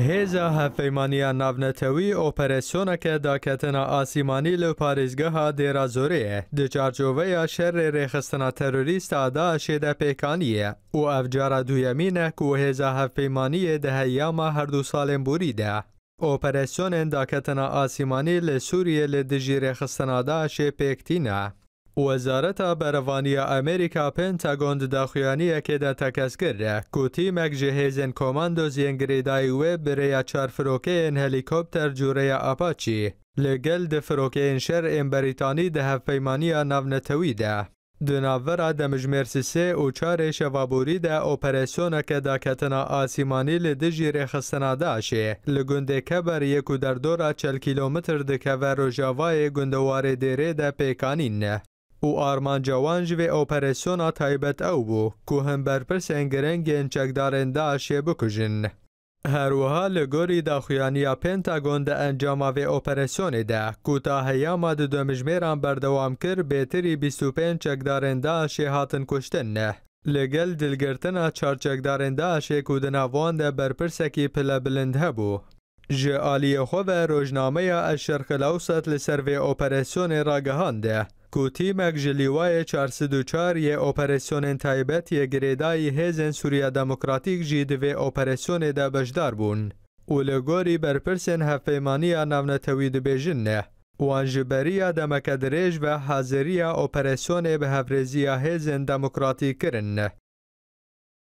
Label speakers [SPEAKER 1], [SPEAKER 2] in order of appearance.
[SPEAKER 1] لو هەفەیمانیا ناونەتەوی ئۆپەرسیۆنەکە داکەتنە دی لە پارێزگەها دێرا زۆرەیە دچارجۆڤەیە شەرێ تروریست تەروریست ئاداشێدە پێکانیە و که دوویەمینە و ده هەفەیمانیە دەهەیامە هەردوو ساڵێن بوریدا. ئۆپەرسیۆنێن داکەتنە ئاسیمانی آسیمانی لسوریه لدجی دژی ڕێخستنەدا شێ نه. وزارت بروانی امریکا دا تکس وەزارەتە بەرەوانیە ئەمریکا پێنتەگۆند داخوێنیەکێ دە تەکەسکردە کوتیمەک جهێزن کۆماندۆ زیێنگرێدای وێ برەیە چارفرۆکەیەن هەلیکۆپتەر جوورەیە ئاپاچی لەگەل دفرۆکەیەن شەر ئێمبەریتانی دەهەفپەیمانیە ناونەتەویدا. دناوەرا دەمژمێرسسێ و چارێ که دا داکەتەنە آسیمانی لده جیر ڕێخستناداشێ لە لگنده کبر یەک و دەردۆرا چەل کیلومتر دکەڤە ڕۆژاوایە گوندەوارێ دێرێدا پێکانینە او آرمان جوان جوی اوپریسون تایبت او بو که هم بر انگرنگ انچک دارنده اشی بکجن. هر وحا لگوری دا خویانی پینتاگون دا انجام وی اوپریسون دا که تا هیام دا دمجمیران بردوام کر بیتری بیستو پین چک دارنده اشی حاطن کشتن نه. لگل دلگرتن چار چک اشی کودن اوان دا برپرس پلا بلند هبو. جه آلی خوبه روجنامه اشرخ لوسط لسر وی اوپریسون را گهانده. Kuti جلیوای 404 یه اپریسیون تایبت یه گریدای هزن سوریا دموکراتیک جید و اپریسیون ده بجدار بون. و لگوری برپرسن هفیمانی نونتوی بیجن نه. وانجبریا دمکدریج و حاضریا اپریسیون به هفرزیا هزن دموکراتیک کرن.